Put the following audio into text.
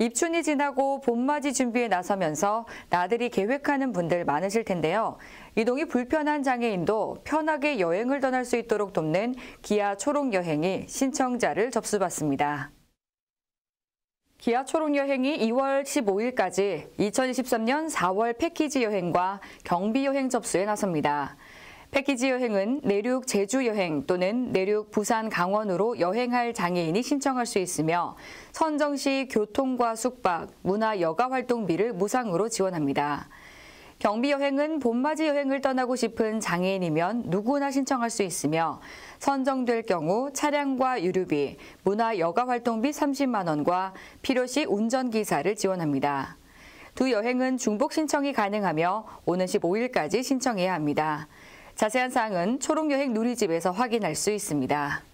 입춘이 지나고 봄맞이 준비에 나서면서 나들이 계획하는 분들 많으실 텐데요. 이동이 불편한 장애인도 편하게 여행을 떠날 수 있도록 돕는 기아 초록 여행이 신청자를 접수받습니다. 기아 초록 여행이 2월 15일까지 2023년 4월 패키지 여행과 경비 여행 접수에 나섭니다. 패키지 여행은 내륙 제주 여행 또는 내륙 부산 강원으로 여행할 장애인이 신청할 수 있으며 선정시 교통과 숙박, 문화 여가 활동비를 무상으로 지원합니다. 경비 여행은 봄맞이 여행을 떠나고 싶은 장애인이면 누구나 신청할 수 있으며 선정될 경우 차량과 유류비, 문화 여가 활동비 30만 원과 필요시 운전기사를 지원합니다. 두 여행은 중복 신청이 가능하며 오는 15일까지 신청해야 합니다. 자세한 사항은 초록여행 누리집에서 확인할 수 있습니다.